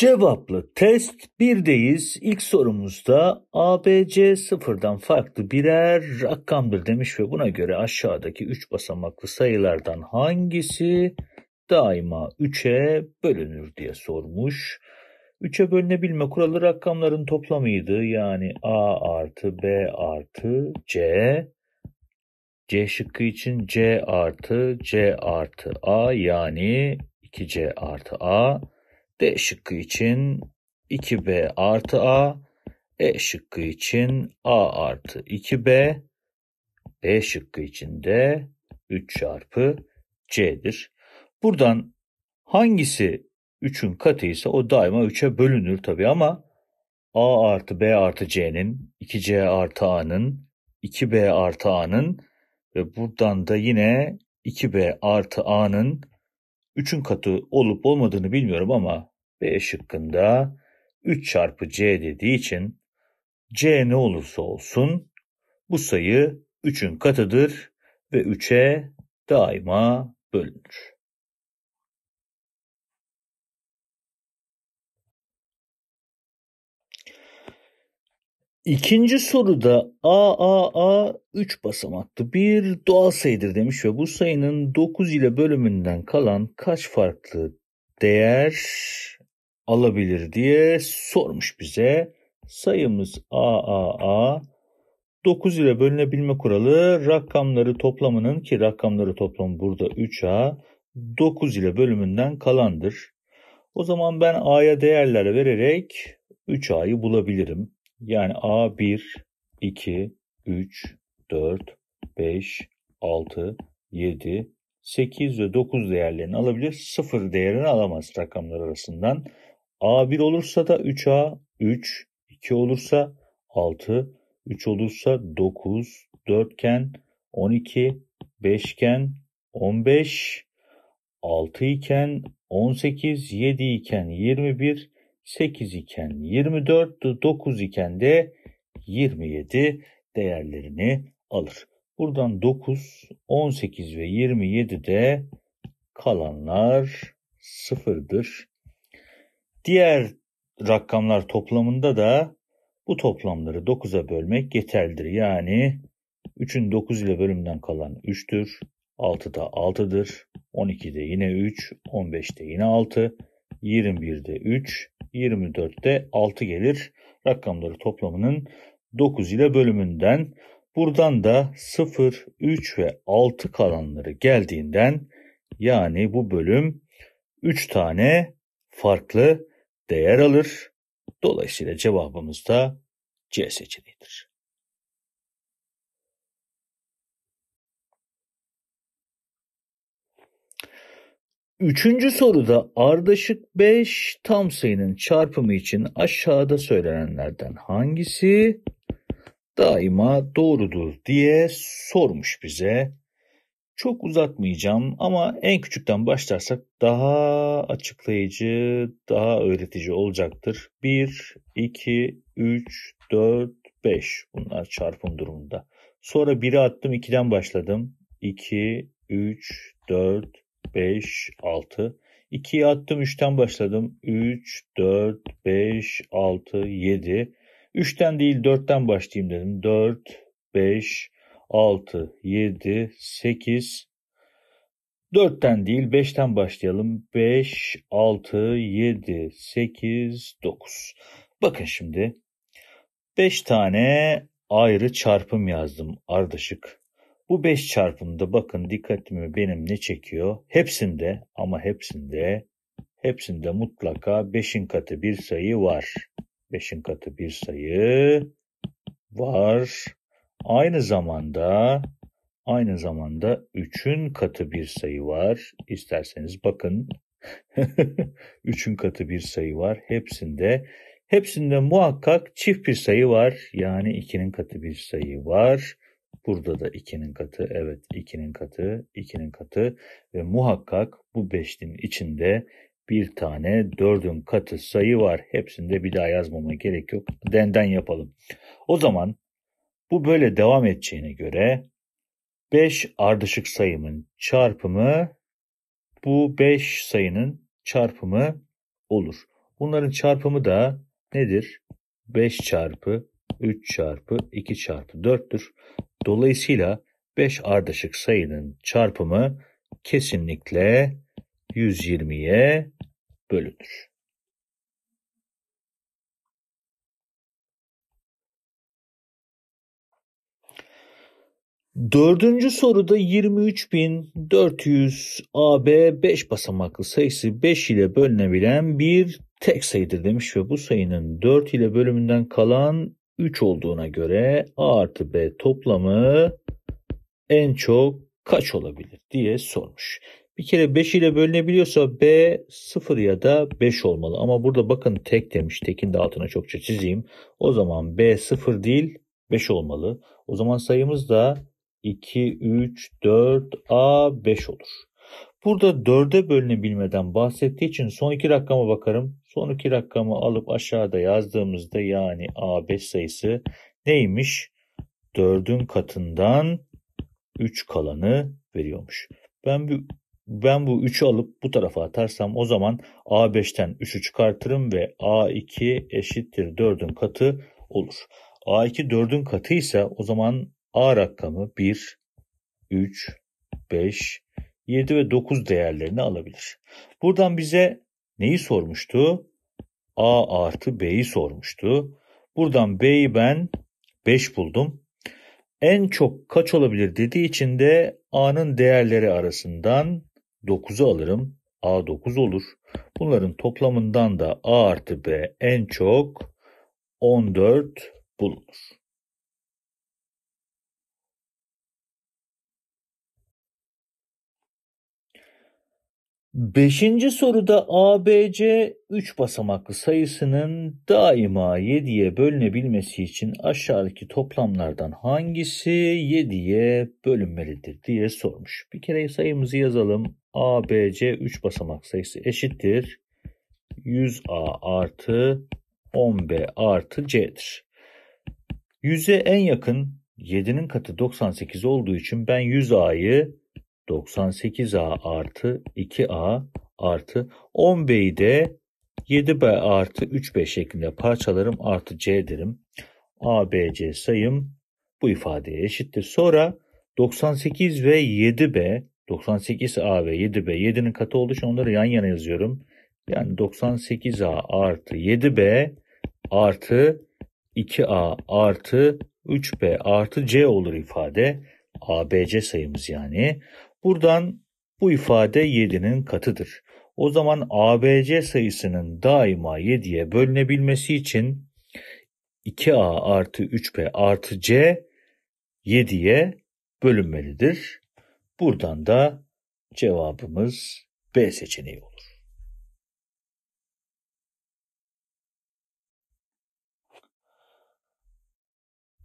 Cevaplı test 1'deyiz. İlk sorumuzda ABC sıfırdan farklı birer rakamdır demiş ve buna göre aşağıdaki 3 basamaklı sayılardan hangisi daima 3'e bölünür diye sormuş. 3'e bölünebilme kuralı rakamların toplamıydı. Yani A artı B artı C. C şıkkı için C artı C artı A yani 2C artı A. D şıkkı için 2B artı A. E şıkkı için A artı 2B. B şıkkı için de 3 çarpı C'dir. Buradan hangisi 3'ün katıysa o daima 3'e bölünür tabi ama A artı B artı C'nin, 2C artı A'nın, 2B artı A'nın ve buradan da yine 2B artı A'nın 3'ün katı olup olmadığını bilmiyorum ama B şıkkında 3 çarpı C dediği için C ne olursa olsun bu sayı 3'ün katıdır ve 3'e daima bölünür. İkinci soruda AAA 3 basamaklı bir doğal sayıdır demiş ve bu sayının 9 ile bölümünden kalan kaç farklı değer alabilir diye sormuş bize. Sayımız AAA 9 ile bölünebilme kuralı rakamları toplamının ki rakamları toplamı burada 3A 9 ile bölümünden kalandır. O zaman ben A'ya değerler vererek 3A'yı bulabilirim. Yani A 1, 2, 3, 4, 5, 6, 7, 8 ve 9 değerlerini alabilir. 0 değerini alamaz rakamlar arasından. A1 olursa da 3A 3, 2 olursa 6, 3 olursa 9, 4 dörtgen 12, 5 beşgen 15, 6 iken 18, 7 iken 21, 8 iken 24, 9 iken de 27 değerlerini alır. Buradan 9, 18 ve 27 de kalanlar sıfırdır Diğer rakamlar toplamında da bu toplamları 9'a bölmek yeterlidir. Yani 3'ün 9 ile bölümden kalan 3'tür. 6'da 6'dır. de yine 3. 15'te yine 6. 21'de 3. 24'te 6 gelir. Rakamları toplamının 9 ile bölümünden. Buradan da 0, 3 ve 6 kalanları geldiğinden yani bu bölüm 3 tane farklı değer alır. Dolayısıyla cevabımız da C seçeneğidir. Üçüncü soruda ardışık 5 tam sayının çarpımı için aşağıda söylenenlerden hangisi daima doğrudur diye sormuş bize. Çok uzatmayacağım ama en küçükten başlarsak daha açıklayıcı, daha öğretici olacaktır. 1, 2, 3, 4, 5 bunlar çarpım durumunda. Sonra 1'e attım 2'den başladım. 2, 3, 4, 5, 6. 2'ye attım 3'ten başladım. 3, 4, 5, 6, 7. 3'ten değil 4'ten başlayayım dedim. 4, 5, 6, 7, 8, 4'ten değil 5'ten başlayalım. 5, 6, 7, 8, 9. Bakın şimdi 5 tane ayrı çarpım yazdım ardışık. Bu 5 çarpımda bakın dikkatimi benim ne çekiyor? Hepsinde ama hepsinde hepsinde mutlaka 5'in katı bir sayı var. 5'in katı bir sayı var. Aynı zamanda aynı zamanda 3'ün katı bir sayı var. İsterseniz bakın. 3'ün katı bir sayı var. Hepsinde hepsinde muhakkak çift bir sayı var. Yani 2'nin katı bir sayı var. Burada da 2'nin katı, evet 2'nin katı, 2'nin katı ve muhakkak bu beşlinin içinde bir tane 4'ün katı sayı var. Hepsinde bir daha yazmama gerek yok. Denden yapalım. O zaman bu böyle devam edeceğine göre 5 ardışık sayımın çarpımı bu 5 sayının çarpımı olur. Bunların çarpımı da nedir? 5 çarpı 3 çarpı 2 çarpı 4'tür. Dolayısıyla 5 ardışık sayının çarpımı kesinlikle 120'ye bölünür. Dördüncü soruda 23.400 AB 5 basamaklı sayısı 5 ile bölünebilen bir tek sayıdır demiş ve bu sayının 4 ile bölümünden kalan 3 olduğuna göre A artı B toplamı en çok kaç olabilir diye sormuş. Bir kere 5 ile bölünebiliyorsa B 0 ya da 5 olmalı. Ama burada bakın tek demiş. Tekin de altına çokça çizeyim. O zaman B 0 değil 5 olmalı. O zaman sayımız da 2, 3, 4, A, 5 olur. Burada 4'e bölünebilmeden bahsettiği için son iki rakama bakarım. Son iki rakamı alıp aşağıda yazdığımızda yani A5 sayısı neymiş? 4'ün katından 3 kalanı veriyormuş. Ben bu ben bu 3'ü alıp bu tarafa atarsam o zaman A5'ten 3'ü çıkartırım ve A2 eşittir 4'ün katı olur. A2 4'ün katı ise o zaman A rakamı 1, 3, 5, 7 ve 9 değerlerini alabilir. Buradan bize neyi sormuştu? A artı B'yi sormuştu. Buradan B'yi ben 5 buldum. En çok kaç olabilir dediği için de A'nın değerleri arasından 9'u alırım. A 9 olur. Bunların toplamından da A artı B en çok 14 bulunur. Beşinci soruda ABC 3 basamaklı sayısının daima 7'ye bölünebilmesi için aşağıdaki toplamlardan hangisi 7'ye bölünmelidir diye sormuş. Bir kere sayımızı yazalım. ABC 3 basamak sayısı eşittir. 100A artı 10B artı C'dir. 100'e en yakın 7'nin katı 98 olduğu için ben 100A'yı 98A artı 2A artı 10B'yi de 7B artı 3B şeklinde parçalarım artı C derim. A, B, C sayım bu ifadeye eşittir. Sonra 98 ve 7B 98A ve 7B 7'nin katı olduğu için onları yan yana yazıyorum. Yani 98A artı 7B artı 2A artı 3B artı C olur ifade. ABC sayımız yani. Buradan bu ifade 7'nin katıdır. O zaman ABC sayısının daima 7'ye bölünebilmesi için 2A artı 3B artı C 7'ye bölünmelidir. Buradan da cevabımız B seçeneği olur.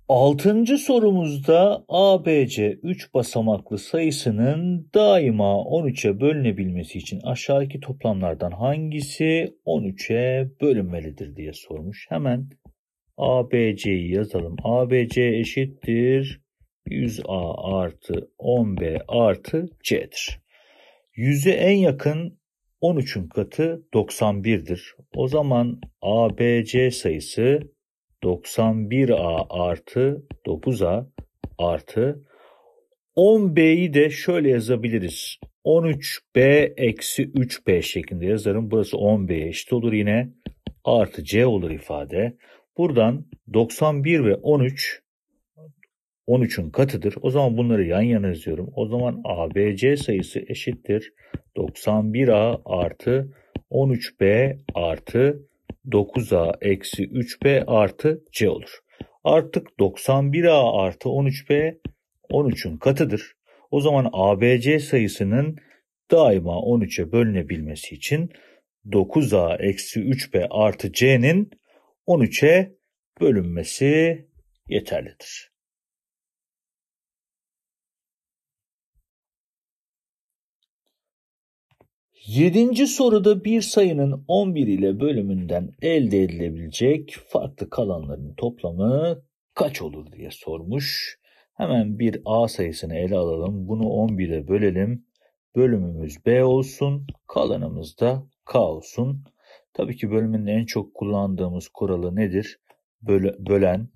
Altıncı sorumuzda ABC 3 basamaklı sayısının daima 13'e bölünebilmesi için aşağıdaki toplamlardan hangisi 13'e bölünmelidir diye sormuş. Hemen ABC'yi yazalım. ABC eşittir 100A artı 10B artı C'dir. 100'e en yakın 13'ün katı 91'dir. O zaman ABC sayısı 91A artı 9A artı 10B'yi de şöyle yazabiliriz. 13B eksi 3B şeklinde yazarım. Burası 10 b eşit olur yine. Artı C olur ifade. Buradan 91 ve 13 13'ün katıdır. O zaman bunları yan yana yazıyorum. O zaman ABC sayısı eşittir. 91A artı 13B artı 9a eksi 3b artı c olur. Artık 91a artı 13b 13'ün katıdır. O zaman abc sayısının daima 13'e bölünebilmesi için 9a eksi 3b artı c'nin 13'e bölünmesi yeterlidir. Yedinci soruda bir sayının 11 ile bölümünden elde edilebilecek farklı kalanların toplamı kaç olur diye sormuş. Hemen bir A sayısını ele alalım. Bunu 11'e bölelim. Bölümümüz B olsun. Kalanımız da K olsun. Tabii ki bölümün en çok kullandığımız kuralı nedir? Böle, bölen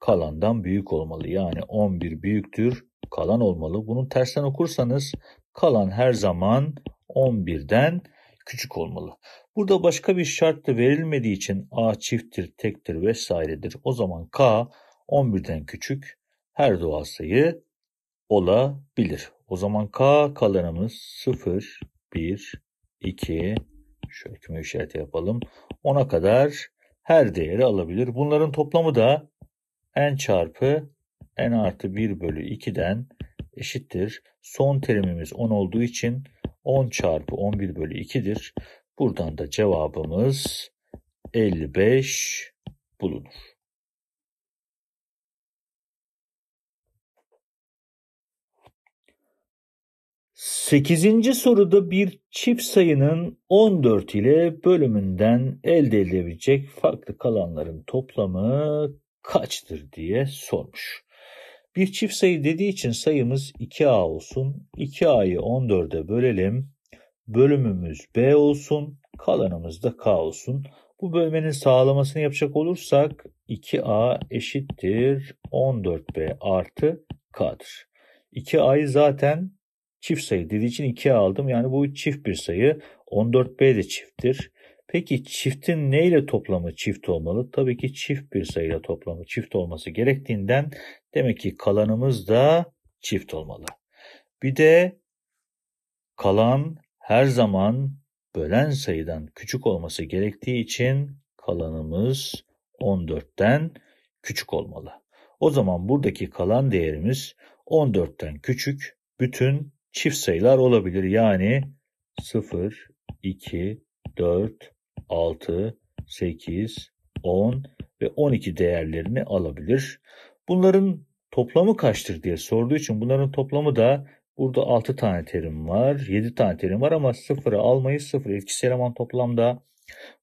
kalandan büyük olmalı. Yani 11 büyüktür kalan olmalı. Bunu tersten okursanız kalan her zaman 11'den küçük olmalı. Burada başka bir şart da verilmediği için a çifttir, tektir vesairedir. O zaman k 11'den küçük her doğal sayı olabilir. O zaman k kalanımız 0, 1, 2, şöyle küme işareti yapalım. 10'a kadar her değeri alabilir. Bunların toplamı da n çarpı n artı 1 bölü 2'den eşittir. Son terimimiz 10 olduğu için 10 çarpı 11 bölü 2'dir. Buradan da cevabımız 55 bulunur. Sekizinci soruda bir çift sayının 14 ile bölümünden elde edilebilecek farklı kalanların toplamı kaçtır diye sormuş. Bir çift sayı dediği için sayımız 2A olsun. 2A'yı 14'e bölelim. Bölümümüz B olsun. Kalanımız da K olsun. Bu bölmenin sağlamasını yapacak olursak 2A eşittir 14B artı K'dır. 2A'yı zaten çift sayı dediği için 2A aldım. Yani bu çift bir sayı. 14B de çifttir. Peki çiftin neyle toplamı çift olmalı? Tabii ki çift bir sayıyla toplamı çift olması gerektiğinden demek ki kalanımız da çift olmalı. Bir de kalan her zaman bölen sayıdan küçük olması gerektiği için kalanımız 14'ten küçük olmalı. O zaman buradaki kalan değerimiz 14'ten küçük bütün çift sayılar olabilir. Yani 0, 2, 4, 6, 8, 10 ve 12 değerlerini alabilir. Bunların toplamı kaçtır diye sorduğu için bunların toplamı da burada 6 tane terim var. 7 tane terim var ama 0'ı almayız. 0 etkisi eleman toplamda.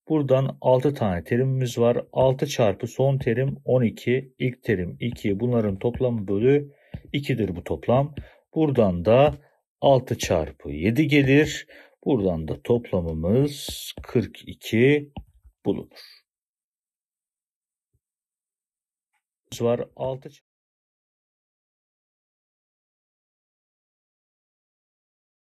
Buradan 6 tane terimimiz var. 6 çarpı son terim 12. ilk terim 2. Bunların toplamı bölü 2'dir bu toplam. Buradan da 6 çarpı 7 gelir. Buradan da toplamımız 42 bulunur. var 6